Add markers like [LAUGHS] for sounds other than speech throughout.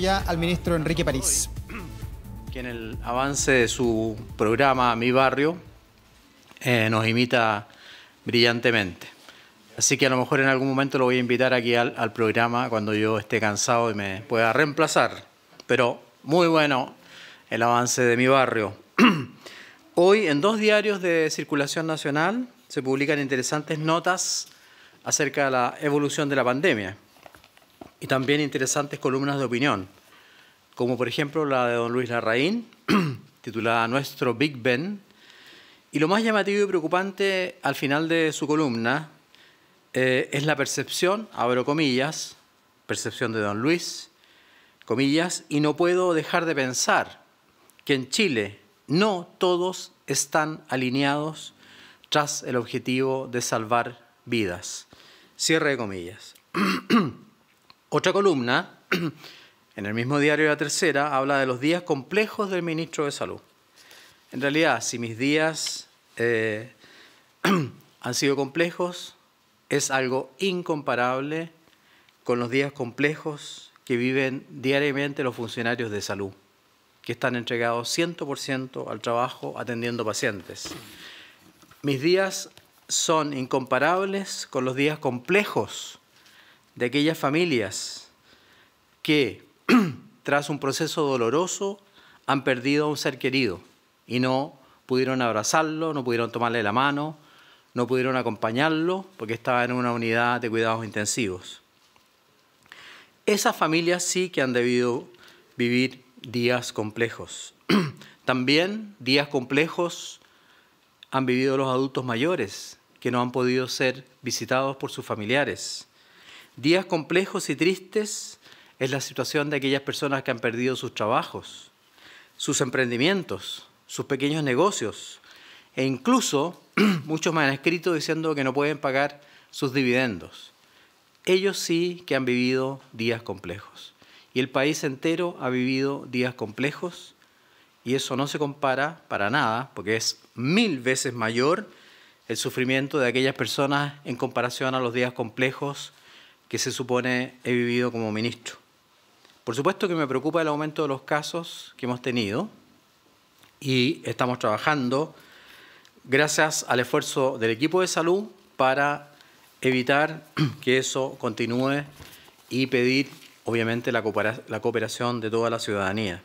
ya al ministro Enrique París. Que en el avance de su programa Mi Barrio eh, nos imita brillantemente. Así que a lo mejor en algún momento lo voy a invitar aquí al programa cuando yo esté cansado y me pueda reemplazar. Pero muy bueno el avance de Mi Barrio. [CLEARS THROAT] Hoy en dos diarios de circulación nacional se publican interesantes notas acerca de la evolución de la pandemia y también interesantes columnas de opinión, como por ejemplo la de don Luis Larraín, [CLEARS THROAT] titulada Nuestro Big Ben. Y lo más llamativo y preocupante al final de su columna eh, es la percepción, abro comillas, percepción de don Luis, comillas, y no puedo dejar de pensar que en Chile no todos están alineados tras el objetivo de salvar vidas. Cierre de comillas. [CLEARS THROAT] Otra columna, [CLEARS THROAT] en el mismo diario La Tercera, habla de los días complejos del ministro de Salud. En realidad, si mis días eh, [CLEARS THROAT] han sido complejos, es algo incomparable con los días complejos que viven diariamente los funcionarios de salud, que están entregados 100% al trabajo atendiendo pacientes. Mis días son incomparables con los días complejos de aquellas familias que [CLEARS THROAT] tras un proceso doloroso han perdido a un ser querido y no pudieron abrazarlo, no pudieron tomarle la mano, no pudieron acompañarlo porque estaba en una unidad de cuidados intensivos. Esas familias sí que han debido vivir días complejos. [CLEARS THROAT] También días complejos han vivido los adultos mayores que no han podido ser visitados por sus familiares días complejos y tristes es la situación de aquellas personas que han perdido sus trabajos, sus emprendimientos, sus pequeños negocios e incluso [CLEARS THROAT] muchos me han escrito diciendo que no pueden pagar sus dividendos. Ellos sí que han vivido días complejos y el país entero ha vivido días complejos y eso no se compara para nada porque es mil veces mayor el sufrimiento de aquellas personas en comparación a los días complejos que se supone he vivido como ministro. Por supuesto que me preocupa el aumento de los casos que hemos tenido y estamos trabajando gracias al esfuerzo del equipo de salud para evitar [CLEARS THROAT] que eso continúe y pedir, obviamente, la cooperación de toda la ciudadanía.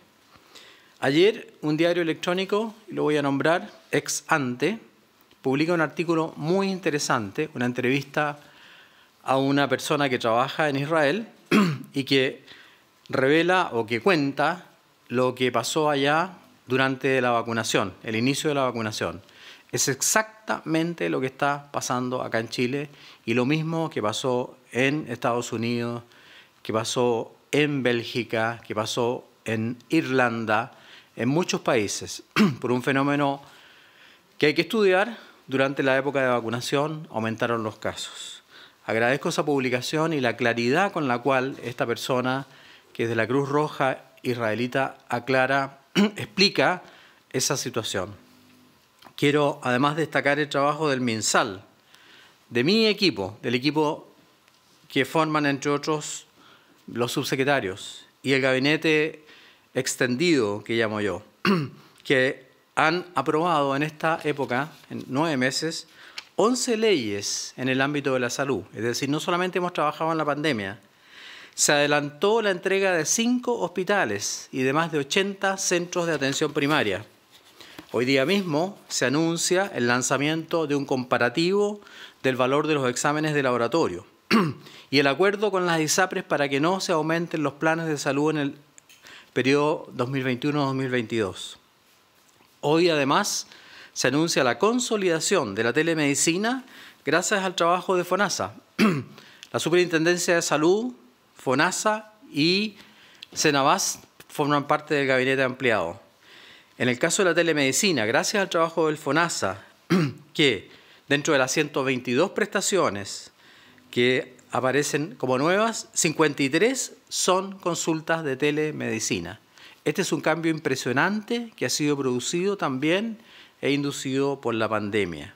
Ayer un diario electrónico, lo voy a nombrar, ex ante, publica un artículo muy interesante, una entrevista a una persona que trabaja en Israel [CLEARS THROAT] y que revela o que cuenta lo que pasó allá durante la vacunación, el inicio de la vacunación. Es exactamente lo que está pasando acá en Chile y lo mismo que pasó en Estados Unidos, que pasó en Bélgica, que pasó en Irlanda, en muchos países, [CLEARS THROAT] por un fenómeno que hay que estudiar. Durante la época de vacunación aumentaron los casos. Agradezco esa publicación y la claridad con la cual esta persona, que es de la Cruz Roja israelita, aclara, [CLEARS THROAT] explica esa situación. Quiero además destacar el trabajo del MinSal, de mi equipo, del equipo que forman, entre otros, los subsecretarios y el gabinete extendido, que llamo yo, [CLEARS THROAT] que han aprobado en esta época, en nueve meses, 11 leyes en el ámbito de la salud, es decir, no solamente hemos trabajado en la pandemia, se adelantó la entrega de 5 hospitales y de más de 80 centros de atención primaria. Hoy día mismo se anuncia el lanzamiento de un comparativo del valor de los exámenes de laboratorio [CLEARS THROAT] y el acuerdo con las ISAPRES para que no se aumenten los planes de salud en el periodo 2021-2022. Hoy además se anuncia la consolidación de la telemedicina gracias al trabajo de FONASA. [CLEARS THROAT] la Superintendencia de Salud, FONASA y CENAVAS forman parte del gabinete ampliado. En el caso de la telemedicina, gracias al trabajo del FONASA, [CLEARS THROAT] que dentro de las 122 prestaciones que aparecen como nuevas, 53 son consultas de telemedicina. Este es un cambio impresionante que ha sido producido también e inducido por la pandemia.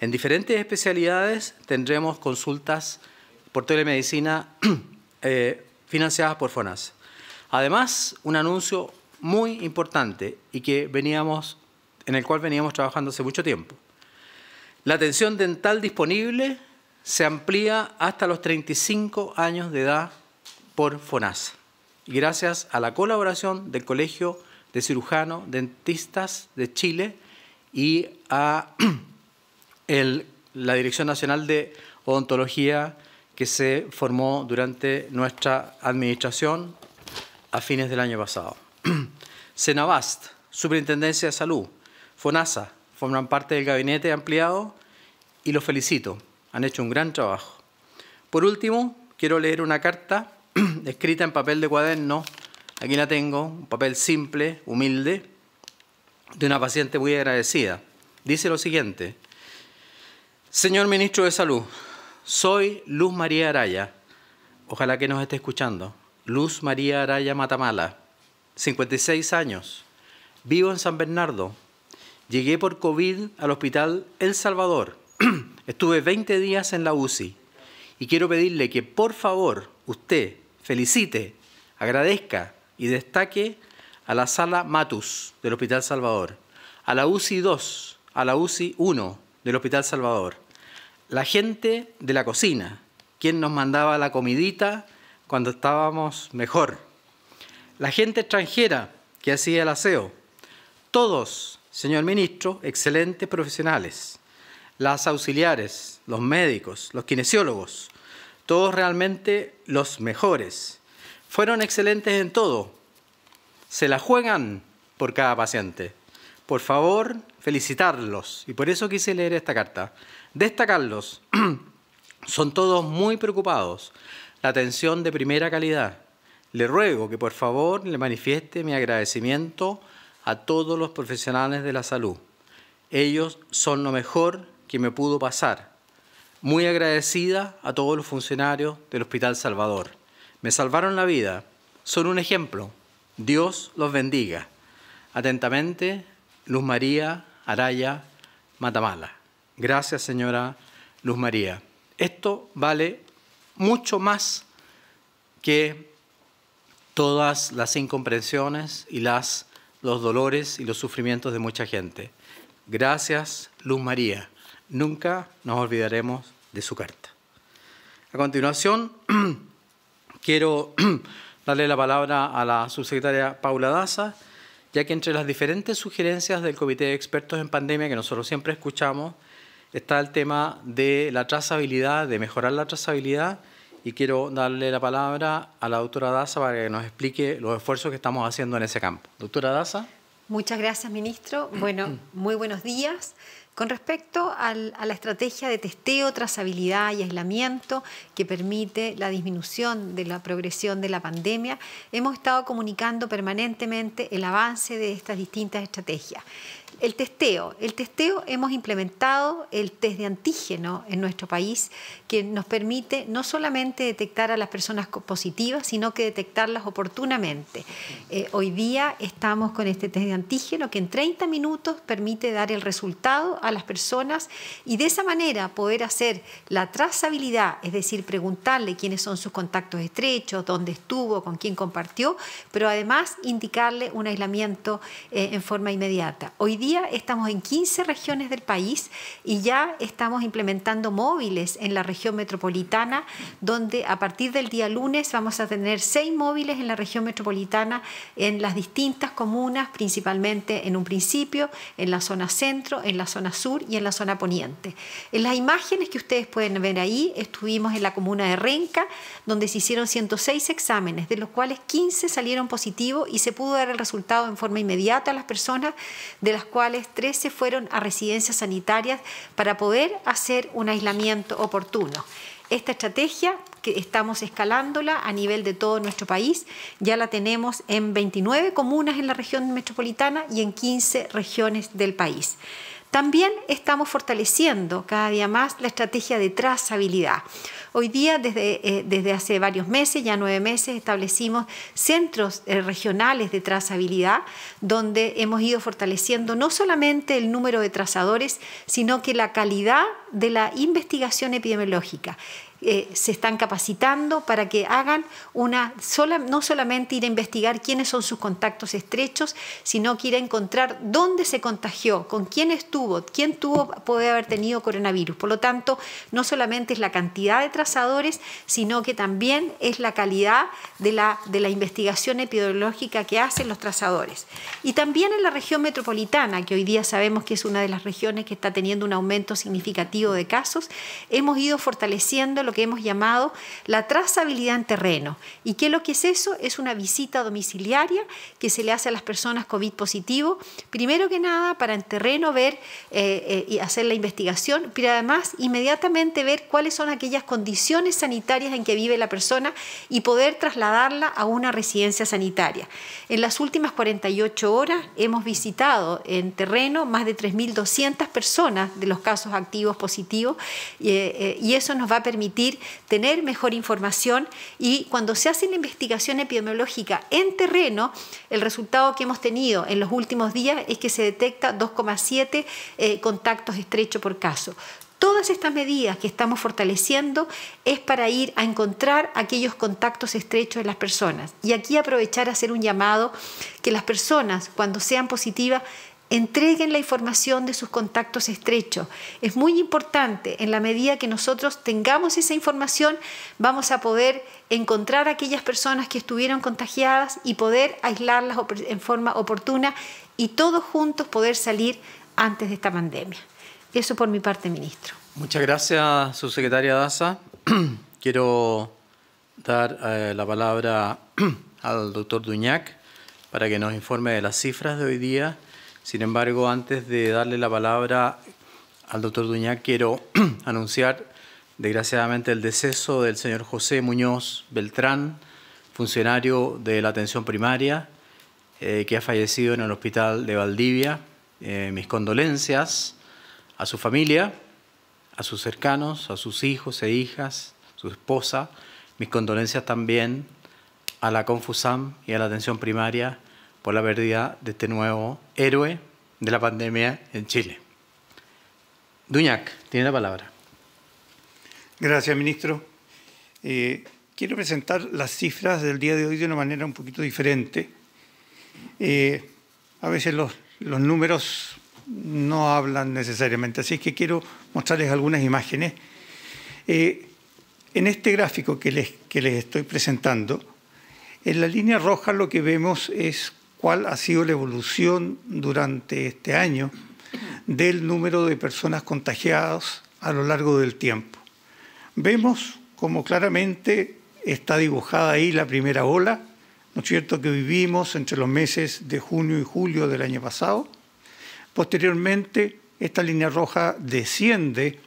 En diferentes especialidades tendremos consultas por telemedicina [CLEARS THROAT] eh, financiadas por FONAS. Además, un anuncio muy importante y que veníamos, en el cual veníamos trabajando hace mucho tiempo. La atención dental disponible se amplía hasta los 35 años de edad por FONAS, gracias a la colaboración del Colegio de Cirujanos Dentistas de Chile y a [CLEARS THROAT] la Dirección Nacional de Odontología que se formó durante nuestra administración a fines del año pasado. [CLEARS THROAT] Senabast, Superintendencia de Salud, FONASA, forman parte del gabinete ampliado y los felicito, han hecho un gran trabajo. Por último, quiero leer una carta [CLEARS THROAT] escrita en papel de cuaderno, aquí la tengo, un papel simple, humilde, de una paciente muy agradecida. Dice lo siguiente, Señor Ministro de Salud, soy Luz María Araya, ojalá que nos esté escuchando, Luz María Araya Matamala, 56 años, vivo en San Bernardo, llegué por COVID al Hospital El Salvador, [CLEARS THROAT] estuve 20 días en la UCI y quiero pedirle que por favor usted felicite, agradezca y destaque a la sala Matus del Hospital Salvador, a la UCI 2, a la UCI 1 del Hospital Salvador, la gente de la cocina, quien nos mandaba la comidita cuando estábamos mejor, la gente extranjera que hacía el aseo, todos, señor ministro, excelentes profesionales, las auxiliares, los médicos, los kinesiólogos, todos realmente los mejores. Fueron excelentes en todo, se la juegan por cada paciente. Por favor, felicitarlos. Y por eso quise leer esta carta. Destacarlos. [CLEARS THROAT] Son todos muy preocupados. La atención de primera calidad. Le ruego que por favor le manifieste mi agradecimiento a todos los profesionales de la salud. Ellos son lo mejor que me pudo pasar. Muy agradecida a todos los funcionarios del Hospital Salvador. Me salvaron la vida. Son un ejemplo. Dios los bendiga. Atentamente, Luz María Araya Matamala. Gracias, señora Luz María. Esto vale mucho más que todas las incomprensiones y las, los dolores y los sufrimientos de mucha gente. Gracias, Luz María. Nunca nos olvidaremos de su carta. A continuación, [CLEARS THROAT] quiero [CLEARS THROAT] darle la palabra a la subsecretaria Paula Daza, ya que entre las diferentes sugerencias del Comité de Expertos en Pandemia que nosotros siempre escuchamos, está el tema de la trazabilidad, de mejorar la trazabilidad, y quiero darle la palabra a la doctora Daza para que nos explique los esfuerzos que estamos haciendo en ese campo. Doctora Daza. Muchas gracias, ministro. Bueno, muy buenos días. Con respecto a la estrategia de testeo, trazabilidad y aislamiento que permite la disminución de la progresión de la pandemia, hemos estado comunicando permanentemente el avance de estas distintas estrategias. El testeo. El testeo hemos implementado el test de antígeno en nuestro país que nos permite no solamente detectar a las personas positivas, sino que detectarlas oportunamente. Eh, hoy día estamos con este test de antígeno que en 30 minutos permite dar el resultado a las personas y de esa manera poder hacer la trazabilidad, es decir, preguntarle quiénes son sus contactos estrechos, dónde estuvo, con quién compartió, pero además indicarle un aislamiento eh, en forma inmediata. Hoy día estamos en 15 regiones del país y ya estamos implementando móviles en la región metropolitana, donde a partir del día lunes vamos a tener seis móviles en la región metropolitana, en las distintas comunas, principalmente en un principio, en la zona centro, en la zona sur y en la zona poniente. En las imágenes que ustedes pueden ver ahí, estuvimos en la comuna de Renca, donde se hicieron 106 exámenes, de los cuales 15 salieron positivos y se pudo dar el resultado en forma inmediata a las personas de las cuales 13 fueron a residencias sanitarias para poder hacer un aislamiento oportuno. Esta estrategia que estamos escalándola a nivel de todo nuestro país, ya la tenemos en 29 comunas en la región metropolitana y en 15 regiones del país. También estamos fortaleciendo cada día más la estrategia de trazabilidad. Hoy día, desde, eh, desde hace varios meses, ya nueve meses, establecimos centros eh, regionales de trazabilidad donde hemos ido fortaleciendo no solamente el número de trazadores, sino que la calidad de la investigación epidemiológica. Eh, se están capacitando para que hagan una sola, no solamente ir a investigar quiénes son sus contactos estrechos, sino que ir a encontrar dónde se contagió, con quién estuvo, quién tuvo, puede haber tenido coronavirus. Por lo tanto, no solamente es la cantidad de trazadores, sino que también es la calidad de la, de la investigación epidemiológica que hacen los trazadores. Y también en la región metropolitana, que hoy día sabemos que es una de las regiones que está teniendo un aumento significativo de casos, hemos ido fortaleciendo que hemos llamado la trazabilidad en terreno. ¿Y qué es lo que es eso? Es una visita domiciliaria que se le hace a las personas COVID positivo, primero que nada para en terreno ver eh, eh, y hacer la investigación, pero además inmediatamente ver cuáles son aquellas condiciones sanitarias en que vive la persona y poder trasladarla a una residencia sanitaria. En las últimas 48 horas hemos visitado en terreno más de 3.200 personas de los casos activos positivos y eh, eso nos va a permitir tener mejor información y cuando se hace la investigación epidemiológica en terreno, el resultado que hemos tenido en los últimos días es que se detecta 2,7 eh, contactos estrechos por caso. Todas estas medidas que estamos fortaleciendo es para ir a encontrar aquellos contactos estrechos de las personas. Y aquí aprovechar a hacer un llamado que las personas, cuando sean positivas, entreguen la información de sus contactos estrechos. Es muy importante, en la medida que nosotros tengamos esa información, vamos a poder encontrar a aquellas personas que estuvieron contagiadas y poder aislarlas en forma oportuna y todos juntos poder salir antes de esta pandemia. Eso por mi parte, ministro. Muchas gracias, subsecretaria Daza. [CLEARS THROAT] Quiero dar eh, la palabra [CLEARS THROAT] al doctor Duñac para que nos informe de las cifras de hoy día sin embargo, antes de darle la palabra al doctor Duñá, quiero [CLEARS THROAT] anunciar desgraciadamente el deceso del señor José Muñoz Beltrán, funcionario de la atención primaria, eh, que ha fallecido en el hospital de Valdivia. Eh, mis condolencias a su familia, a sus cercanos, a sus hijos e hijas, su esposa. Mis condolencias también a la Confusam y a la atención primaria por la pérdida de este nuevo héroe de la pandemia en Chile. Duñac, tiene la palabra. Gracias, ministro. Eh, quiero presentar las cifras del día de hoy de una manera un poquito diferente. Eh, a veces los, números no hablan necesariamente, así que quiero mostrarles algunas imágenes. Eh, en este gráfico que les, que les estoy presentando, en la línea roja lo que vemos es cuál ha sido la evolución durante este año del número de personas contagiadas a lo largo del tiempo. Vemos cómo claramente está dibujada ahí la primera ola, ¿no es cierto?, que vivimos entre los meses de junio y julio del año pasado. Posteriormente, esta línea roja desciende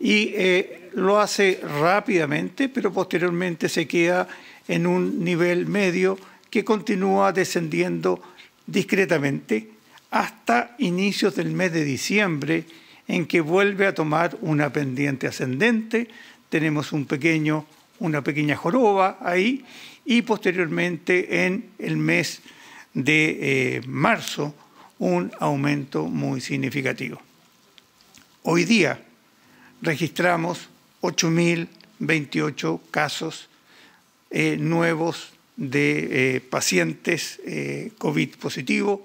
y eh, lo hace rápidamente, pero posteriormente se queda en un nivel medio que continúa descendiendo discretamente hasta inicios del mes de diciembre, en que vuelve a tomar una pendiente ascendente. Tenemos un pequeño, una pequeña joroba ahí y posteriormente en el mes de eh, marzo un aumento muy significativo. Hoy día registramos 8.028 casos eh, nuevos de eh, pacientes eh, COVID positivo,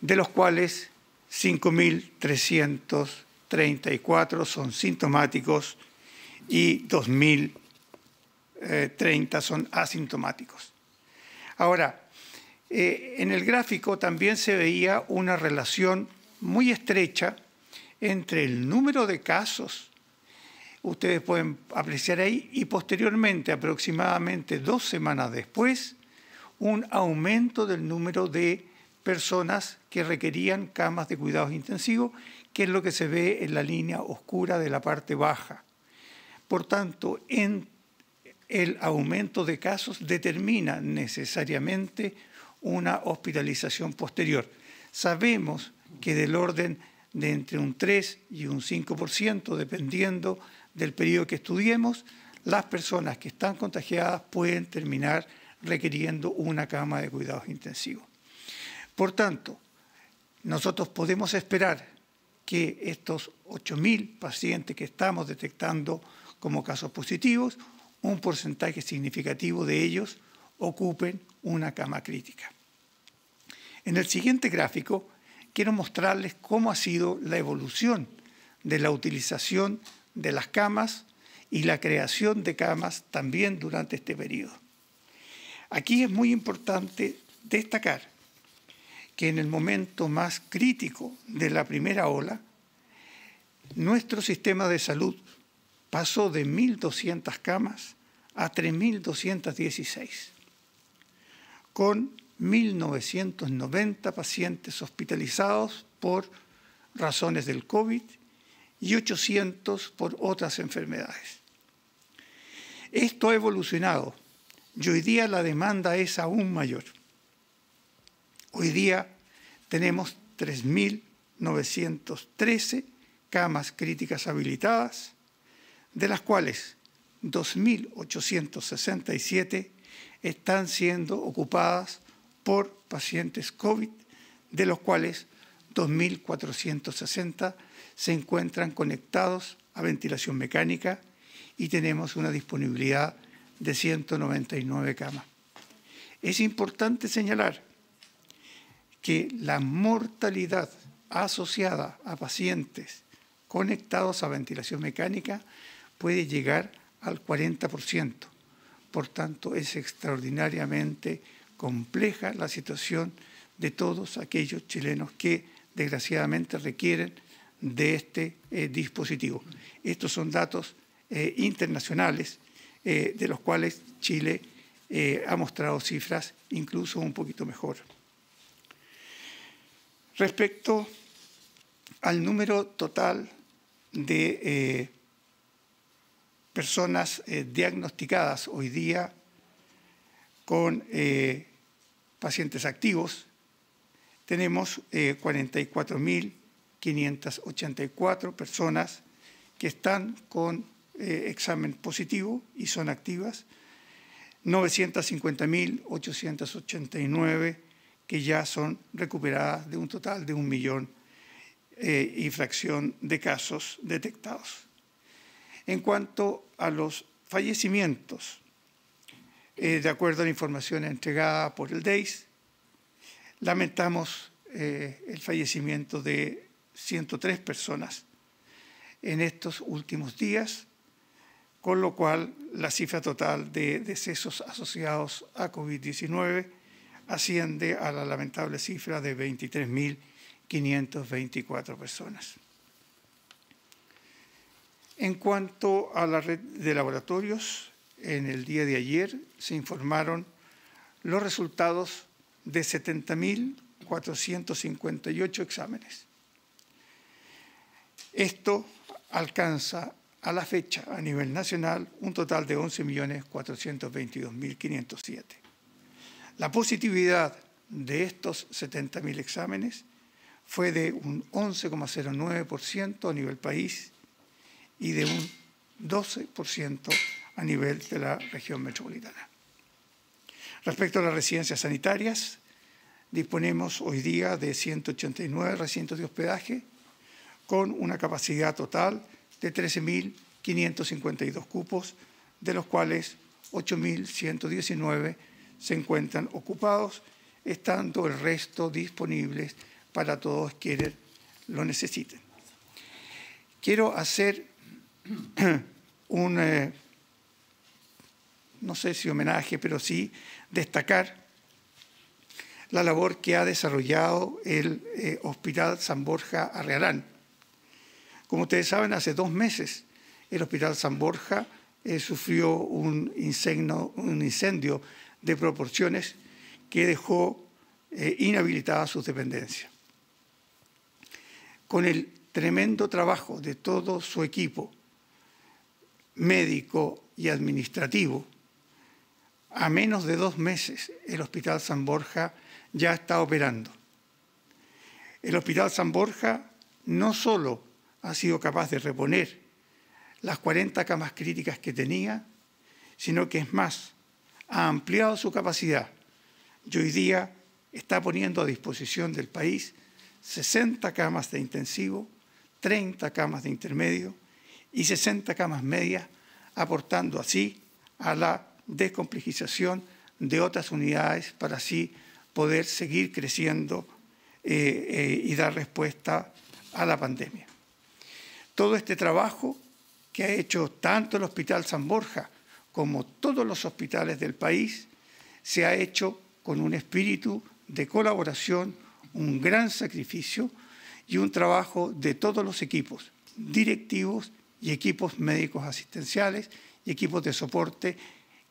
de los cuales 5.334 son sintomáticos y 2.030 eh, son asintomáticos. Ahora, en el gráfico también se veía una relación muy estrecha entre el número de casos ustedes pueden apreciar ahí, y posteriormente, aproximadamente dos semanas después, un aumento del número de personas que requerían camas de cuidados intensivos, que es lo que se ve en la línea oscura de la parte baja. Por tanto, en el aumento de casos determina necesariamente una hospitalización posterior. Sabemos que del orden de entre un 3 y un 5%, dependiendo del periodo que estudiemos, las personas que están contagiadas pueden terminar requiriendo una cama de cuidados intensivos. Por tanto, nosotros podemos esperar que estos 8.000 pacientes que estamos detectando como casos positivos, un porcentaje significativo de ellos ocupen una cama crítica. En el siguiente gráfico quiero mostrarles cómo ha sido la evolución de la utilización de las camas y la creación de camas también durante este periodo. Aquí es muy importante destacar que en el momento más crítico de la primera ola, nuestro sistema de salud pasó de 1.200 camas a 3.216, con 1.990 pacientes hospitalizados por razones del COVID y 800 por otras enfermedades. Esto ha evolucionado y hoy día la demanda es aún mayor. Hoy día tenemos 3.913 camas críticas habilitadas, de las cuales 2.867 están siendo ocupadas por pacientes COVID, de los cuales 2.460 se encuentran conectados a ventilación mecánica y tenemos una disponibilidad de 199 camas. Es importante señalar que la mortalidad asociada a pacientes conectados a ventilación mecánica puede llegar al 40%. Por tanto, es extraordinariamente compleja la situación de todos aquellos chilenos que desgraciadamente requieren de este eh, dispositivo. Estos son datos eh, internacionales eh, de los cuales Chile ha mostrado cifras incluso un poquito mejor. Respecto al número total de personas diagnosticadas hoy día con pacientes activos, tenemos 44.000 584 personas que están con eh, examen positivo y son activas, 950.889 que ya son recuperadas de un total de un millón eh, y fracción de casos detectados. En cuanto a los fallecimientos, eh, de acuerdo a la información entregada por el DEIS, lamentamos el fallecimiento de 103 personas en estos últimos días, con lo cual la cifra total de decesos asociados a COVID-19 asciende a la lamentable cifra de 23.524 personas. En cuanto a la red de laboratorios, en el día de ayer se informaron los resultados de 70.458 exámenes, esto alcanza a la fecha a nivel nacional un total de 11.422.507. La positividad de estos 70.000 exámenes fue de un 11,09% a nivel país y de un 12% a nivel de la región metropolitana. Respecto a las residencias sanitarias, disponemos hoy día de 189 recintos de hospedaje, con una capacidad total de 13.552 cupos, de los cuales 8.119 se encuentran ocupados, estando el resto disponibles para todos quienes lo necesiten. Quiero hacer [CLEARS THROAT] un, eh, no sé si homenaje, pero sí destacar la labor que ha desarrollado el eh, Hospital San Borja Arrealán como ustedes saben, hace dos meses el Hospital San Borja eh, sufrió un incendio, de proporciones que dejó inhabilitada eh, inhabilitadas sus dependencias. Con el tremendo trabajo de todo su equipo médico y administrativo, a menos de dos meses el Hospital San Borja ya está operando. El Hospital San Borja no solo ha sido capaz de reponer las 40 camas críticas que tenía, sino que es más, ha ampliado su capacidad y hoy día está poniendo a disposición del país 60 camas de intensivo, 30 camas de intermedio y 60 camas medias, aportando así a la descomplejización de otras unidades para así poder seguir creciendo eh, eh, y dar respuesta a la pandemia todo este trabajo que ha hecho tanto el Hospital San Borja como todos los hospitales del país, se ha hecho con un espíritu de colaboración, un gran sacrificio y un trabajo de todos los equipos, directivos y equipos médicos asistenciales y equipos de soporte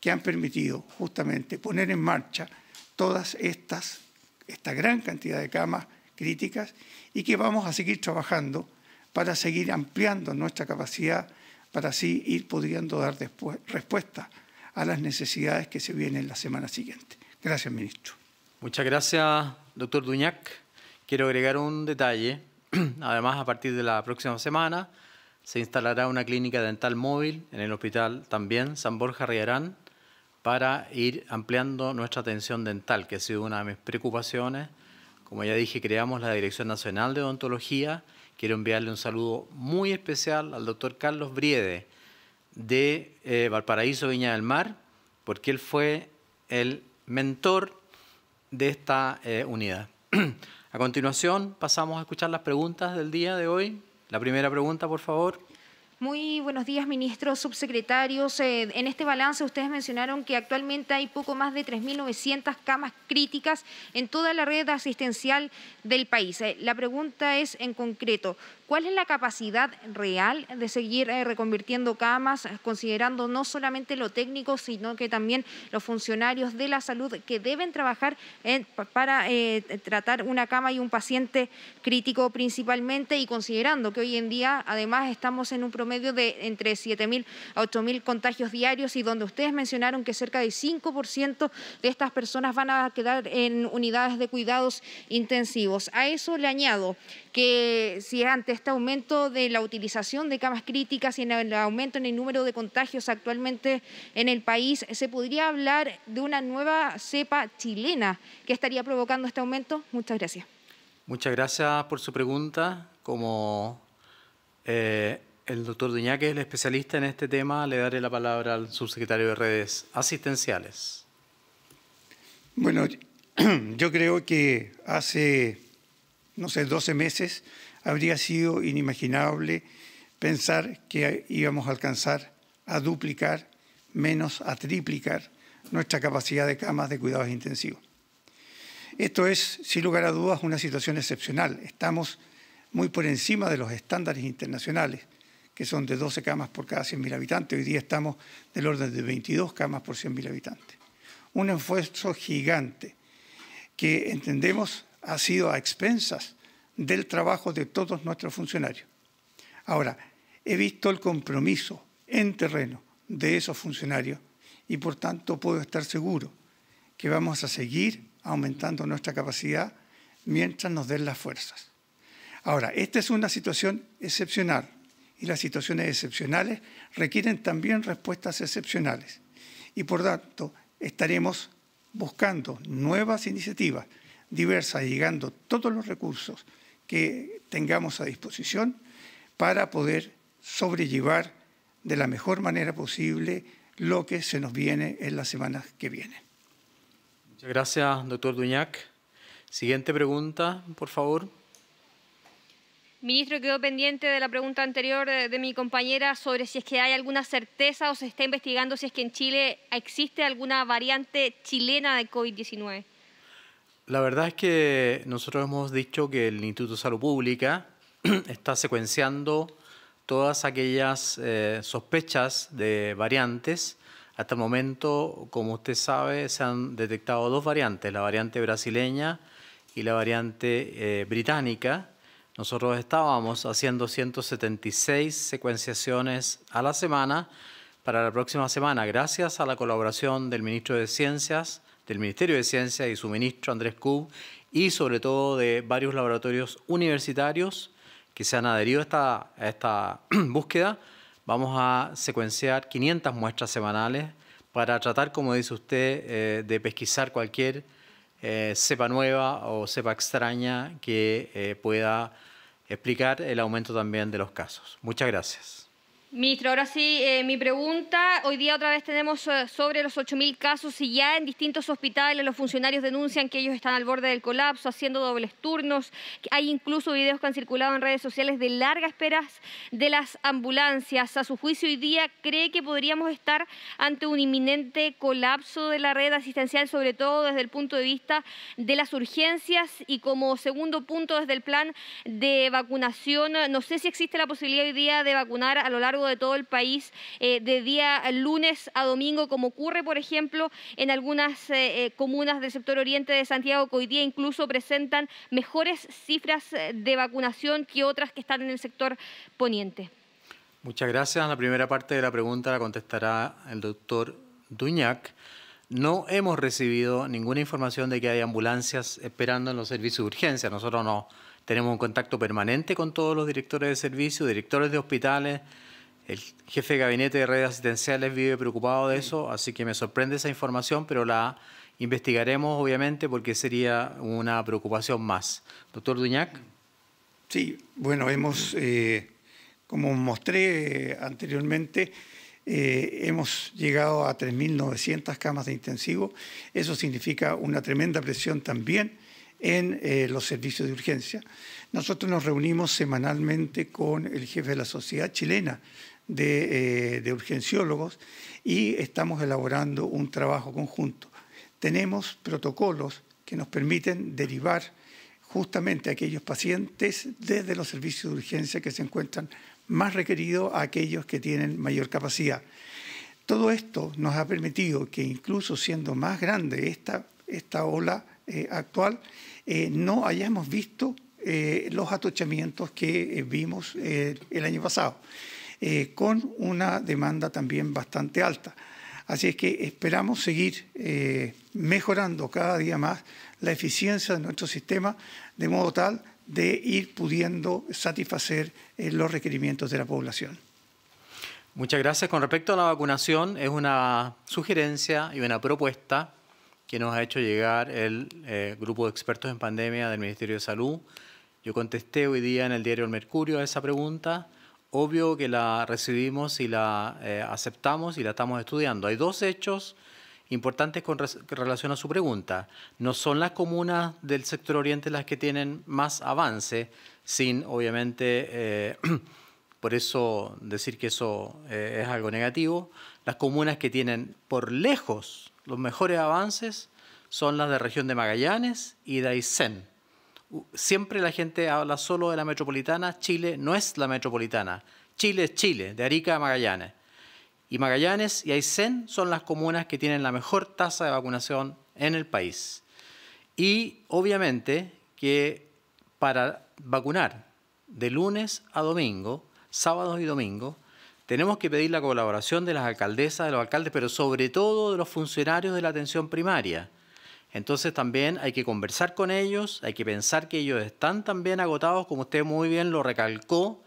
que han permitido justamente poner en marcha todas estas, esta gran cantidad de camas críticas y que vamos a seguir trabajando para seguir ampliando nuestra capacidad para así ir pudiendo dar después respuesta a las necesidades que se vienen la semana siguiente. Gracias, ministro. Muchas gracias, doctor Duñac. Quiero agregar un detalle. [CLEARS THROAT] Además, a partir de la próxima semana se instalará una clínica dental móvil en el hospital también San Borja Riarán para ir ampliando nuestra atención dental, que ha sido una de mis preocupaciones. Como ya dije, creamos la Dirección Nacional de Odontología quiero enviarle un saludo muy especial al doctor Carlos Briede de eh, Valparaíso Viña del Mar, porque él fue el mentor de esta eh, unidad. [CLEARS THROAT] a continuación pasamos a escuchar las preguntas del día de hoy. La primera pregunta, por favor. Muy buenos días, ministros, subsecretarios. Eh, en este balance ustedes mencionaron que actualmente hay poco más de 3.900 camas críticas en toda la red asistencial del país. Eh, la pregunta es en concreto, ¿Cuál es la capacidad real de seguir eh, reconvirtiendo camas, eh, considerando no solamente lo técnico, sino que también los funcionarios de la salud que deben trabajar para eh, tratar una cama y un paciente crítico principalmente y considerando que hoy en día además estamos en un promedio de entre 7.000 a 8.000 contagios diarios y donde ustedes mencionaron que cerca del 5% de estas personas van a quedar en unidades de cuidados intensivos. A eso le añado que si antes este aumento de la utilización de camas críticas y en el aumento en el número de contagios actualmente en el país, ¿se podría hablar de una nueva cepa chilena que estaría provocando este aumento? Muchas gracias. Muchas gracias por su pregunta. Como eh, el doctor Duñá, que es el especialista en este tema, le daré la palabra al subsecretario de redes asistenciales. Bueno, [CLEARS THROAT] yo creo que hace, no sé, 12 meses habría sido inimaginable pensar que íbamos a alcanzar a duplicar, menos a triplicar, nuestra capacidad de camas de cuidados intensivos. Esto es, sin lugar a dudas, una situación excepcional. Estamos muy por encima de los estándares internacionales, que son de 12 camas por cada 100.000 habitantes. Hoy día estamos del orden de 22 camas por 100.000 habitantes. Un esfuerzo gigante que entendemos ha sido a expensas del trabajo de todos nuestros funcionarios. Ahora, he visto el compromiso en terreno de esos funcionarios y por tanto puedo estar seguro que vamos a seguir aumentando nuestra capacidad mientras nos den las fuerzas. Ahora, esta es una situación excepcional y las situaciones excepcionales requieren también respuestas excepcionales y por tanto estaremos buscando nuevas iniciativas diversas, llegando todos los recursos que tengamos a disposición para poder sobrellevar de la mejor manera posible lo que se nos viene en las semanas que vienen. Muchas gracias, doctor Duñac. Siguiente pregunta, por favor. Ministro, quedó pendiente de la pregunta anterior de, de, mi compañera sobre si es que hay alguna certeza o se está investigando si es que en Chile existe alguna variante chilena de COVID-19. La verdad es que nosotros hemos dicho que el Instituto de Salud Pública [CLEARS THROAT] está secuenciando todas aquellas eh, sospechas de variantes. Hasta el momento, como usted sabe, se han detectado dos variantes, la variante brasileña y la variante eh, británica. Nosotros estábamos haciendo 176 secuenciaciones a la semana. Para la próxima semana, gracias a la colaboración del ministro de Ciencias, del Ministerio de Ciencia y su ministro Andrés Cub, y sobre todo de varios laboratorios universitarios que se han adherido a esta, [CLEARS THROAT] búsqueda, vamos a secuenciar 500 muestras semanales para tratar, como dice usted, eh, de pesquisar cualquier eh, cepa nueva o cepa extraña que eh, pueda explicar el aumento también de los casos. Muchas gracias. Ministro, ahora sí, eh, mi pregunta. Hoy día otra vez tenemos eh, sobre los 8.000 casos y ya en distintos hospitales los funcionarios denuncian que ellos están al borde del colapso, haciendo dobles turnos. Hay incluso videos que han circulado en redes sociales de largas esperas de las ambulancias. A su juicio, hoy día cree que podríamos estar ante un inminente colapso de la red asistencial, sobre todo desde el punto de vista de las urgencias y como segundo punto desde el plan de vacunación. No sé si existe la posibilidad hoy día de vacunar a lo largo de todo el país eh, de día lunes a domingo, como ocurre, por ejemplo, en algunas eh, eh, comunas del sector oriente de Santiago, que hoy día incluso presentan mejores cifras de vacunación que otras que están en el sector poniente. Muchas gracias. La primera parte de la pregunta la contestará el doctor Duñac. No hemos recibido ninguna información de que hay ambulancias esperando en los servicios de urgencia. Nosotros no tenemos un contacto permanente con todos los directores de servicios, directores de hospitales, el jefe de gabinete de redes asistenciales vive preocupado de eso, así que me sorprende esa información, pero la investigaremos obviamente porque sería una preocupación más. Doctor Duñac. Sí, bueno, hemos, eh, como mostré eh, anteriormente, eh, hemos llegado a 3.900 camas de intensivo. Eso significa una tremenda presión también en los servicios de urgencia. Nosotros nos reunimos semanalmente con el jefe de la Sociedad Chilena eh, de, urgenciólogos y estamos elaborando un trabajo conjunto. Tenemos protocolos que nos permiten derivar justamente aquellos pacientes desde los servicios de urgencia que se encuentran más requeridos a aquellos que tienen mayor capacidad. Todo esto nos ha permitido que incluso siendo más grande esta, ola eh, actual, eh, no hayamos visto los atochamientos que vimos el año pasado. Eh, con una demanda también bastante alta. Así es que esperamos seguir eh, mejorando cada día más la eficiencia de nuestro sistema de modo tal de ir pudiendo satisfacer eh, los requerimientos de la población. Muchas gracias. Con respecto a la vacunación, es una sugerencia y una propuesta que nos ha hecho llegar el grupo de expertos en pandemia del Ministerio de Salud. Yo contesté hoy día en el diario El Mercurio a esa pregunta obvio que la recibimos y la eh, aceptamos y la estamos estudiando. Hay dos hechos importantes con relación a su pregunta. No son las comunas del sector oriente las que tienen más avance, sin obviamente, eh, [CLEARS THROAT] por eso decir que eso eh, es algo negativo. Las comunas que tienen por lejos los mejores avances son las de región de Magallanes y de Aysén siempre la gente habla solo de la metropolitana, Chile no es la metropolitana, Chile es Chile, de Arica a Magallanes. Y Magallanes y Aysén son las comunas que tienen la mejor tasa de vacunación en el país. Y obviamente que para vacunar de lunes a domingo, sábados y domingos, tenemos que pedir la colaboración de las alcaldesas, de los alcaldes, pero sobre todo de los funcionarios de la atención primaria. Entonces también hay que conversar con ellos, hay que pensar que ellos están también agotados, como usted muy bien lo recalcó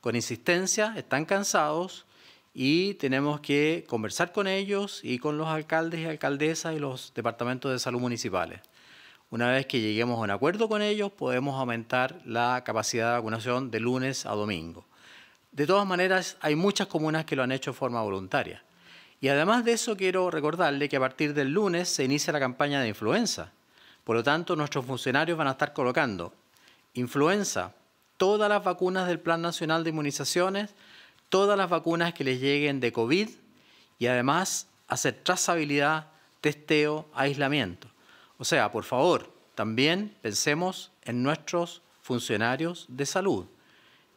con insistencia, están cansados y tenemos que conversar con ellos y con los alcaldes y alcaldesas y los departamentos de salud municipales. Una vez que lleguemos a un acuerdo con ellos, podemos aumentar la capacidad de vacunación de lunes a domingo. De todas maneras, hay muchas comunas que lo han hecho de forma voluntaria. Y además de eso, quiero recordarle que a partir del lunes se inicia la campaña de influenza. Por lo tanto, nuestros funcionarios van a estar colocando influenza, todas las vacunas del Plan Nacional de Inmunizaciones, todas las vacunas que les lleguen de COVID y además hacer trazabilidad, testeo, aislamiento. O sea, por favor, también pensemos en nuestros funcionarios de salud.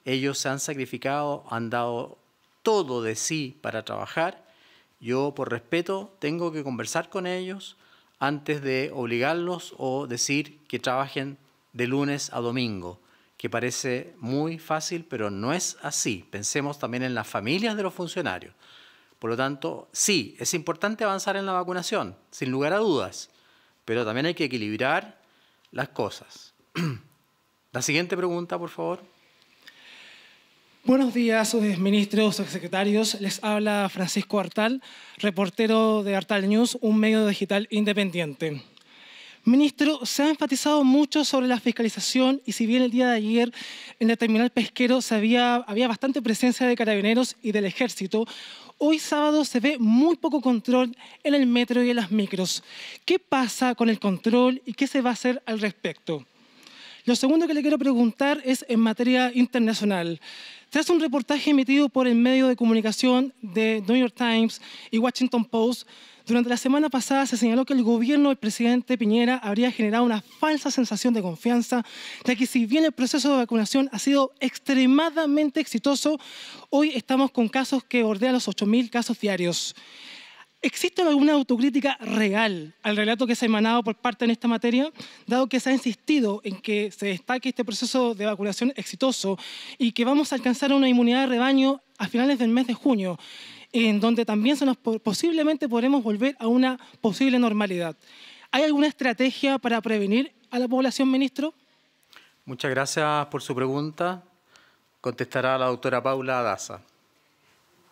Ellos se han sacrificado, han dado todo de sí para trabajar yo por respeto tengo que conversar con ellos antes de obligarlos o decir que trabajen de lunes a domingo, que parece muy fácil, pero no es así. Pensemos también en las familias de los funcionarios. Por lo tanto, sí, es importante avanzar en la vacunación, sin lugar a dudas, pero también hay que equilibrar las cosas. [CLEARS THROAT] la siguiente pregunta, por favor. Buenos días, ministros, secretarios. Les habla Francisco Artal, reportero de Artal News, un medio digital independiente. Ministro, se ha enfatizado mucho sobre la fiscalización y si bien el día de ayer en el terminal pesquero se había, había bastante presencia de carabineros y del ejército, hoy sábado se ve muy poco control en el metro y en las micros. ¿Qué pasa con el control y qué se va a hacer al respecto? Lo segundo que le quiero preguntar es en materia internacional. Tras un reportaje emitido por el medio de comunicación de New York Times y Washington Post, durante la semana pasada se señaló que el gobierno del presidente Piñera habría generado una falsa sensación de confianza, ya que si bien el proceso de vacunación ha sido extremadamente exitoso, hoy estamos con casos que bordean los 8.000 casos diarios. ¿Existe alguna autocrítica real al relato que se ha emanado por parte en esta materia, dado que se ha insistido en que se destaque este proceso de vacunación exitoso y que vamos a alcanzar una inmunidad de rebaño a finales del mes de junio, en donde también se nos, posiblemente podremos volver a una posible normalidad? ¿Hay alguna estrategia para prevenir a la población, ministro? Muchas gracias por su pregunta. Contestará la doctora Paula Daza.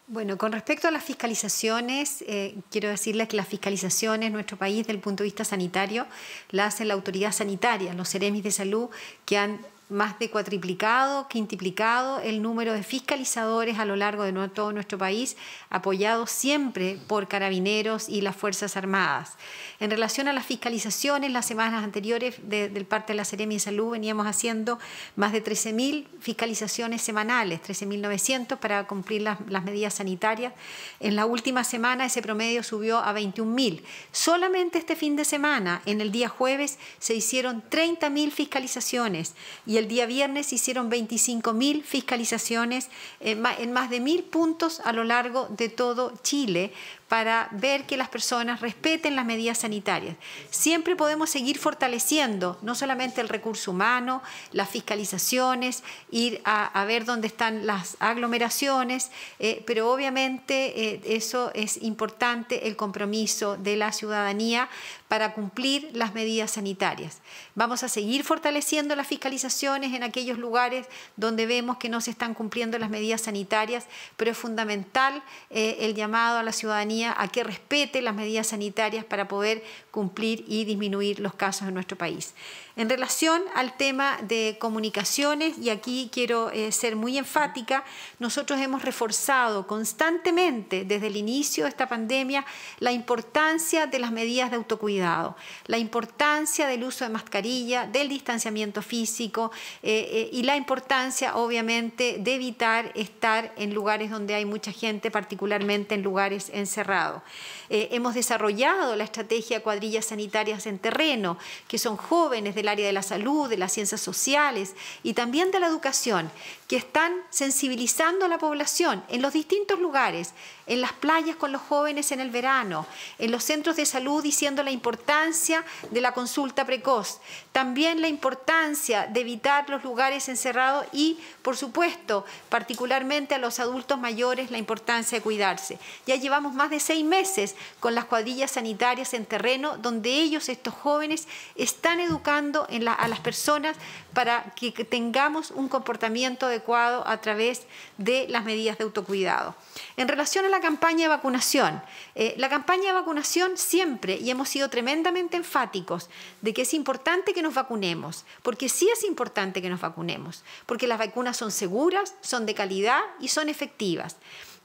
Bueno, con respecto a las fiscalizaciones, eh, quiero decirles que las fiscalizaciones en nuestro país, desde el punto de vista sanitario, las hace la autoridad sanitaria, los seremis de salud que han más de cuatriplicado, quintiplicado el número de fiscalizadores a lo largo de todo nuestro país, apoyados siempre por carabineros y las Fuerzas Armadas. En relación a las fiscalizaciones, las semanas anteriores de, del parte de la Seremi de Salud veníamos haciendo más de 13.000 fiscalizaciones semanales, 13.900 para cumplir las, medidas sanitarias. En la última semana ese promedio subió a 21.000. Solamente este fin de semana, en el día jueves, se hicieron 30.000 fiscalizaciones y el día viernes hicieron 25.000 fiscalizaciones eh, en más de 1.000 puntos a lo largo de todo Chile para ver que las personas respeten las medidas sanitarias. Siempre podemos seguir fortaleciendo no solamente el recurso humano, las fiscalizaciones, ir a, ver dónde están las aglomeraciones, eh, pero obviamente eh, eso es importante, el compromiso de la ciudadanía para cumplir las medidas sanitarias. Vamos a seguir fortaleciendo las fiscalizaciones en aquellos lugares donde vemos que no se están cumpliendo las medidas sanitarias, pero es fundamental eh, el llamado a la ciudadanía a que respete las medidas sanitarias para poder cumplir y disminuir los casos en nuestro país. En relación al tema de comunicaciones, y aquí quiero eh, ser muy enfática, nosotros hemos reforzado constantemente desde el inicio de esta pandemia la importancia de las medidas de autocuidado, la importancia del uso de mascarilla, del distanciamiento físico eh, eh, y la importancia, obviamente, de evitar estar en lugares donde hay mucha gente, particularmente en lugares encerrados. hemos desarrollado la estrategia cuadrillas sanitarias en terreno, que son jóvenes de el área de la salud, de las ciencias sociales y también de la educación, que están sensibilizando a la población en los distintos lugares, en las playas con los jóvenes en el verano, en los centros de salud diciendo la importancia de la consulta precoz, también la importancia de evitar los lugares encerrados y, por supuesto, particularmente a los adultos mayores, la importancia de cuidarse. Ya llevamos más de seis meses con las cuadrillas sanitarias en terreno donde ellos, estos jóvenes, están educando a las personas para que tengamos un comportamiento adecuado a través de las medidas de autocuidado. En relación a la campaña de vacunación, eh, la campaña de vacunación siempre, y hemos sido tremendamente enfáticos, de que es importante que nos vacunemos, porque sí es importante que nos vacunemos, porque las vacunas son seguras, son de calidad y son efectivas.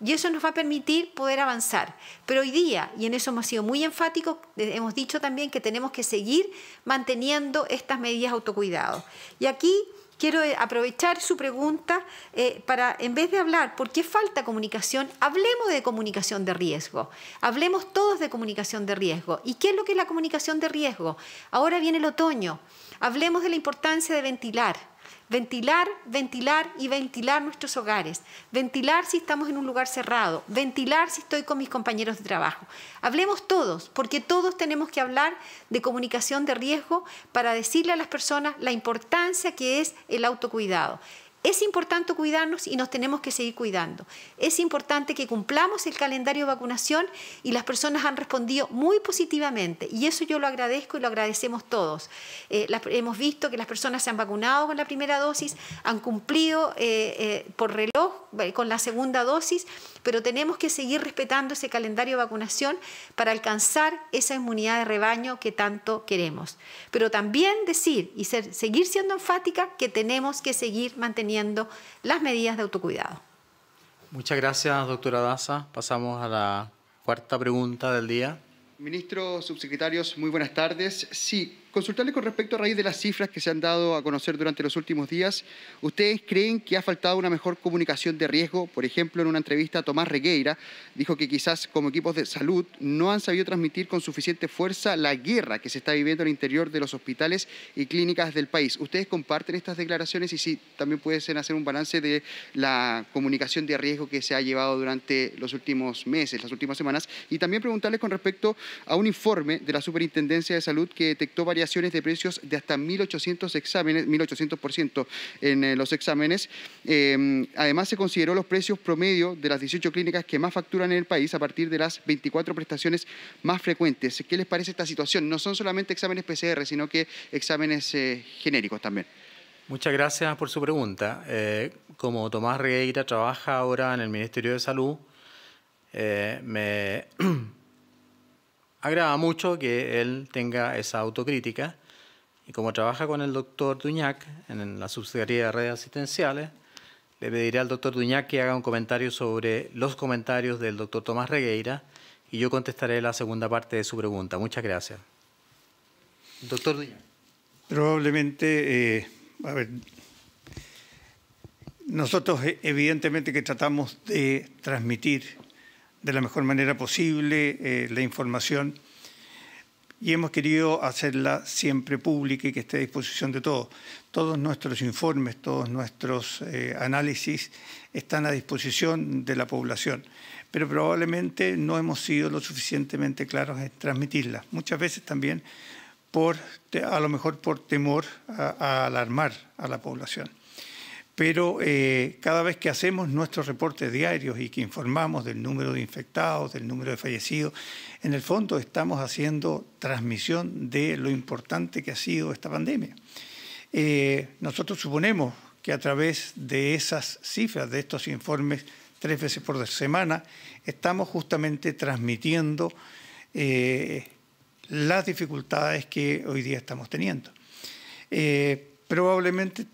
Y eso nos va a permitir poder avanzar. Pero hoy día, y en eso hemos sido muy enfáticos, eh, hemos dicho también que tenemos que seguir manteniendo estas medidas de autocuidado. Y aquí quiero eh, aprovechar su pregunta eh, para, en vez de hablar por qué falta comunicación, hablemos de comunicación de riesgo. Hablemos todos de comunicación de riesgo. ¿Y qué es lo que es la comunicación de riesgo? Ahora viene el otoño. Hablemos de la importancia de ventilar Ventilar, ventilar y ventilar nuestros hogares. Ventilar si estamos en un lugar cerrado. Ventilar si estoy con mis compañeros de trabajo. Hablemos todos, porque todos tenemos que hablar de comunicación de riesgo para decirle a las personas la importancia que es el autocuidado. Es importante cuidarnos y nos tenemos que seguir cuidando. Es importante que cumplamos el calendario de vacunación y las personas han respondido muy positivamente y eso yo lo agradezco y lo agradecemos todos. Eh, hemos visto que las personas se han vacunado con la primera dosis, han cumplido eh, eh, por reloj con la segunda dosis pero tenemos que seguir respetando ese calendario de vacunación para alcanzar esa inmunidad de rebaño que tanto queremos. Pero también decir y ser, seguir siendo enfática que tenemos que seguir manteniendo las medidas de autocuidado. Muchas gracias, doctora Daza. Pasamos a la cuarta pregunta del día. Ministro, subsecretarios, muy buenas tardes. Sí, consultarle con respecto a raíz de las cifras que se han dado a conocer durante los últimos días. ¿Ustedes creen que ha faltado una mejor comunicación de riesgo? Por ejemplo, en una entrevista Tomás Regueira dijo que quizás como equipos de salud no han sabido transmitir con suficiente fuerza la guerra que se está viviendo al interior de los hospitales y clínicas del país. ¿Ustedes comparten estas declaraciones y si también pueden hacer un balance de la comunicación de riesgo que se ha llevado durante los últimos meses, las últimas semanas? Y también preguntarles con respecto a un informe de la Superintendencia de Salud que detectó varias de precios de hasta 1.800 exámenes, 1.800% en eh, los exámenes. Em, además, se consideró los precios promedio de las 18 clínicas que más facturan en el país a partir de las 24 prestaciones más frecuentes. ¿Qué les parece esta situación? No son solamente exámenes PCR, sino que exámenes eh, genéricos también. Muchas gracias por su pregunta. Eh, como Tomás Regueira trabaja ahora en el Ministerio de Salud, me [CLEARS THROAT] agrada mucho que él tenga esa autocrítica. Y como trabaja con el doctor Duñac en la subsidiaría de redes asistenciales, le pediré al doctor Duñac que haga un comentario sobre los comentarios del doctor Tomás Regueira y yo contestaré la segunda parte de su pregunta. Muchas gracias. Doctor Duñac. Probablemente, eh, a ver, nosotros eh, evidentemente que tratamos de transmitir de la mejor manera posible eh, la información y hemos querido hacerla siempre pública y que esté a disposición de todos. Todos nuestros informes, todos nuestros eh, análisis están a disposición de la población, pero probablemente no hemos sido lo suficientemente claros en transmitirla. Muchas veces también por, a lo mejor por temor a alarmar a la población pero eh, cada vez que hacemos nuestros reportes diarios y que informamos del número de infectados, del número de fallecidos, en el fondo estamos haciendo transmisión de lo importante que ha sido esta pandemia. Eh, nosotros suponemos que a través de esas cifras, de estos informes tres veces por semana, estamos justamente transmitiendo eh, las dificultades que hoy día estamos teniendo. probablemente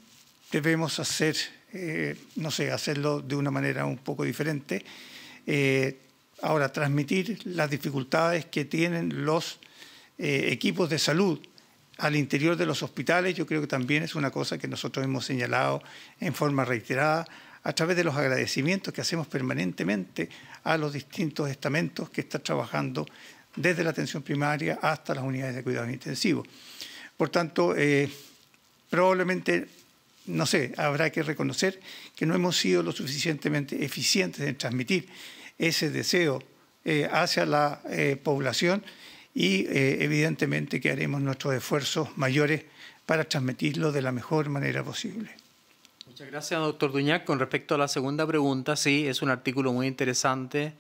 debemos hacer, eh, no sé, hacerlo de una manera un poco diferente. Eh, ahora, transmitir las dificultades que tienen los eh, equipos de salud al interior de los hospitales, yo creo que también es una cosa que nosotros hemos señalado en forma reiterada a través de los agradecimientos que hacemos permanentemente a los distintos estamentos que están trabajando desde la atención primaria hasta las unidades de cuidados intensivos. Por tanto, probablemente no sé, habrá que reconocer que no hemos sido lo suficientemente eficientes en transmitir ese deseo eh, hacia la eh, población y eh, evidentemente que haremos nuestros esfuerzos mayores para transmitirlo de la mejor manera posible. Muchas gracias, doctor Duñac. Con respecto a la segunda pregunta, sí, es un artículo muy interesante.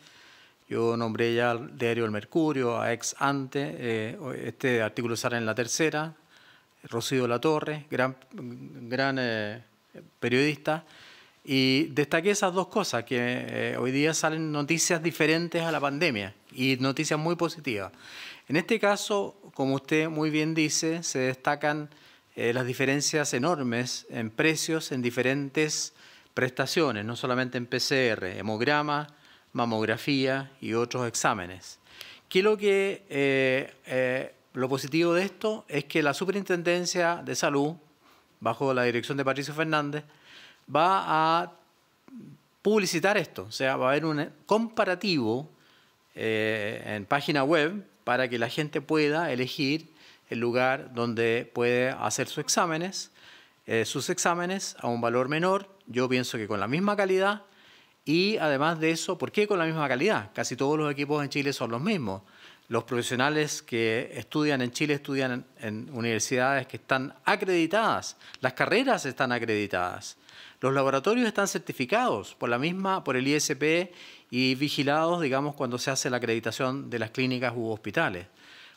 Yo nombré ya al diario El Mercurio, a Ex Ante. este artículo sale en la tercera, Rocío Latorre, gran, gran eh, periodista. Y destaqué esas dos cosas, que eh, hoy día salen noticias diferentes a la pandemia y noticias muy positivas. En este caso, como usted muy bien dice, se destacan eh, las diferencias enormes en precios en diferentes prestaciones, no solamente en PCR, hemograma, mamografía y otros exámenes. ¿Qué lo que lo positivo de esto es que la Superintendencia de Salud, bajo la dirección de Patricio Fernández, va a publicitar esto, o sea, va a haber un comparativo eh, en página web para que la gente pueda elegir el lugar donde puede hacer sus exámenes, eh, sus exámenes a un valor menor, yo pienso que con la misma calidad, y además de eso, ¿por qué con la misma calidad? Casi todos los equipos en Chile son los mismos los profesionales que estudian en Chile estudian en, universidades que están acreditadas, las carreras están acreditadas, los laboratorios están certificados por la misma, por el ISP y vigilados, digamos, cuando se hace la acreditación de las clínicas u hospitales.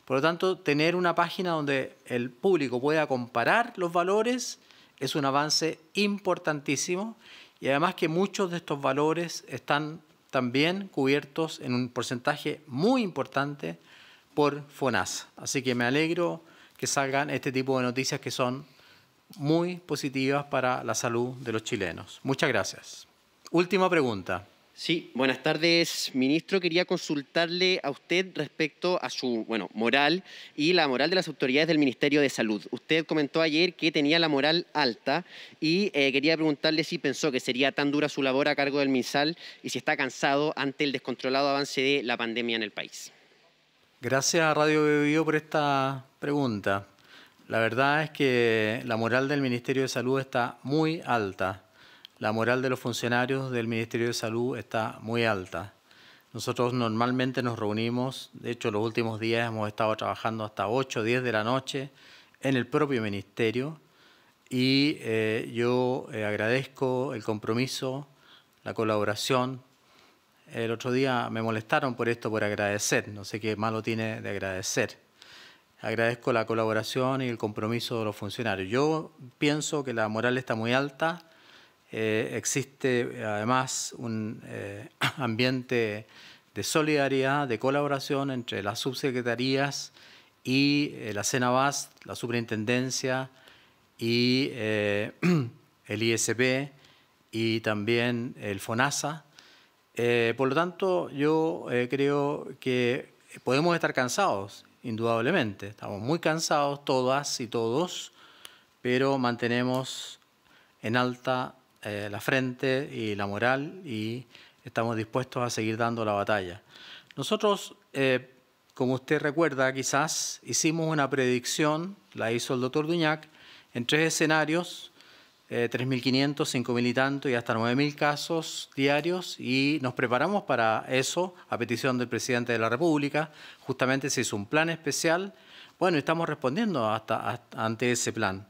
Por lo tanto, tener una página donde el público pueda comparar los valores es un avance importantísimo y además que muchos de estos valores están también cubiertos en un porcentaje muy importante por FONASA. Así que me alegro que salgan este tipo de noticias que son muy positivas para la salud de los chilenos. Muchas gracias. Última pregunta. Sí, buenas tardes, ministro. Quería consultarle a usted respecto a su bueno, moral y la moral de las autoridades del Ministerio de Salud. Usted comentó ayer que tenía la moral alta y eh, quería preguntarle si pensó que sería tan dura su labor a cargo del misal y si está cansado ante el descontrolado avance de la pandemia en el país. Gracias a Radio Bebido por esta pregunta. La verdad es que la moral del Ministerio de Salud está muy alta la moral de los funcionarios del Ministerio de Salud está muy alta. Nosotros normalmente nos reunimos, de hecho los últimos días hemos estado trabajando hasta 8, 10 de la noche en el propio ministerio y eh, yo eh, agradezco el compromiso, la colaboración. El otro día me molestaron por esto, por agradecer, no sé qué malo tiene de agradecer. Agradezco la colaboración y el compromiso de los funcionarios. Yo pienso que la moral está muy alta eh, existe además un eh, [CLEARS THROAT] ambiente de solidaridad, de colaboración entre las subsecretarías y eh, la CENAVAS, la superintendencia y [CLEARS THROAT] el ISP y también el FONASA. por lo tanto, yo creo que podemos estar cansados, indudablemente. Estamos muy cansados todas y todos, pero mantenemos en alta eh, la frente y la moral y estamos dispuestos a seguir dando la batalla. Nosotros, eh, como usted recuerda, quizás hicimos una predicción, la hizo el doctor Duñac, en tres escenarios, 3.500, eh, 5.000 y tanto y hasta 9.000 casos diarios y nos preparamos para eso a petición del presidente de la República. Justamente se hizo un plan especial. Bueno, estamos respondiendo hasta ante ese plan.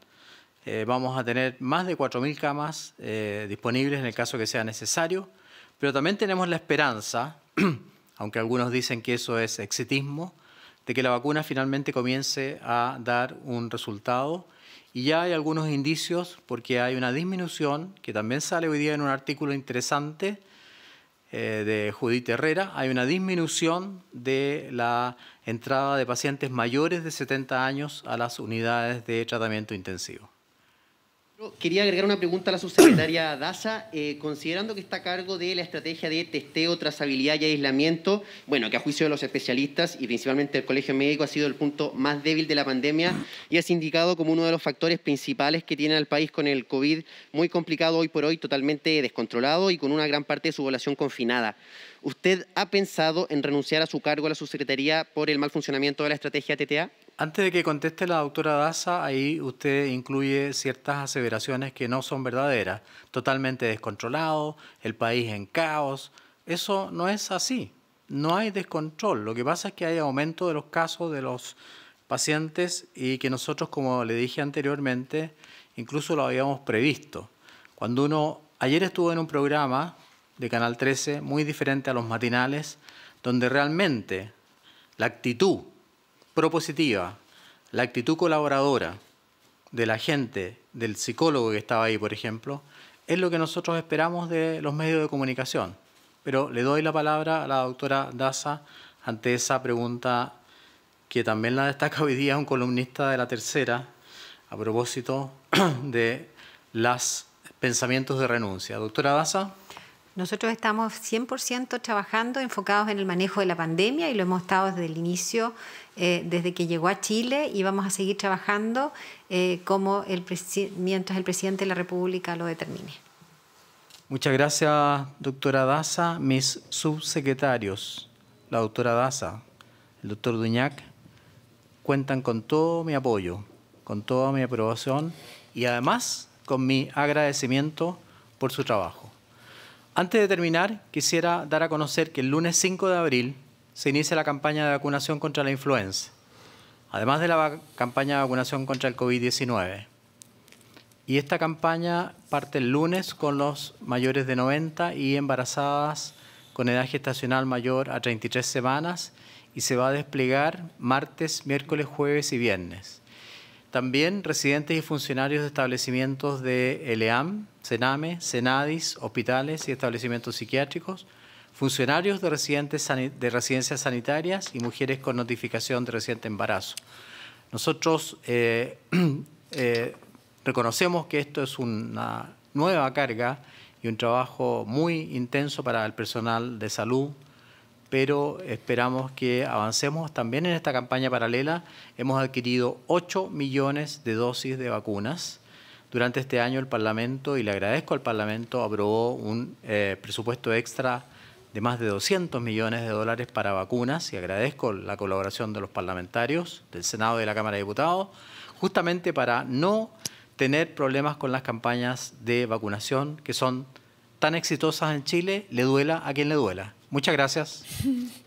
Eh, vamos a tener más de 4.000 camas eh, disponibles en el caso que sea necesario, pero también tenemos la esperanza, [CLEARS THROAT] aunque algunos dicen que eso es exitismo, de que la vacuna finalmente comience a dar un resultado. Y ya hay algunos indicios porque hay una disminución, que también sale hoy día en un artículo interesante eh, de Judith Herrera, hay una disminución de la entrada de pacientes mayores de 70 años a las unidades de tratamiento intensivo. Quería agregar una pregunta a la subsecretaria [COUGHS] Daza. Eh, considerando que está a cargo de la estrategia de testeo, trazabilidad y aislamiento, bueno, que a juicio de los especialistas y principalmente del Colegio Médico ha sido el punto más débil de la pandemia y es indicado como uno de los factores principales que tiene al país con el COVID muy complicado hoy por hoy, totalmente descontrolado y con una gran parte de su población confinada. ¿Usted ha pensado en renunciar a su cargo a la subsecretaría por el mal funcionamiento de la estrategia TTA? Antes de que conteste la doctora Daza, ahí usted incluye ciertas aseveraciones que no son verdaderas, totalmente descontrolado, el país en caos. Eso no es así, no hay descontrol. Lo que pasa es que hay aumento de los casos de los pacientes y que nosotros, como le dije anteriormente, incluso lo habíamos previsto. Cuando uno, ayer estuvo en un programa de Canal 13 muy diferente a los matinales, donde realmente la actitud propositiva, la actitud colaboradora de la gente, del psicólogo que estaba ahí, por ejemplo, es lo que nosotros esperamos de los medios de comunicación. Pero le doy la palabra a la doctora Daza ante esa pregunta que también la destaca hoy día un columnista de la tercera a propósito [CLEARS THROAT] de los pensamientos de renuncia. Doctora Daza. Nosotros estamos 100% trabajando enfocados en el manejo de la pandemia y lo hemos estado desde el inicio, eh, desde que llegó a Chile y vamos a seguir trabajando eh, como el mientras el presidente de la República lo determine. Muchas gracias, doctora Daza. Mis subsecretarios, la doctora Daza, el doctor Duñac, cuentan con todo mi apoyo, con toda mi aprobación y además con mi agradecimiento por su trabajo. Antes de terminar, quisiera dar a conocer que el lunes 5 de abril se inicia la campaña de vacunación contra la influenza, además de la campaña de vacunación contra el COVID-19. Y esta campaña parte el lunes con los mayores de 90 y embarazadas con edad gestacional mayor a 33 semanas y se va a desplegar martes, miércoles, jueves y viernes. También residentes y funcionarios de establecimientos de ELEAM, CENAME, CENADIS, hospitales y establecimientos psiquiátricos, funcionarios de, de residencias sanitarias y mujeres con notificación de reciente embarazo. Nosotros eh, [CLEARS THROAT] eh, reconocemos que esto es una nueva carga y un trabajo muy intenso para el personal de salud, pero esperamos que avancemos también en esta campaña paralela. Hemos adquirido 8 millones de dosis de vacunas durante este año el Parlamento, y le agradezco al Parlamento, aprobó un eh, presupuesto extra de más de 200 millones de dólares para vacunas y agradezco la colaboración de los parlamentarios del Senado y de la Cámara de Diputados, justamente para no tener problemas con las campañas de vacunación que son tan exitosas en Chile, le duela a quien le duela. Muchas gracias. [LAUGHS]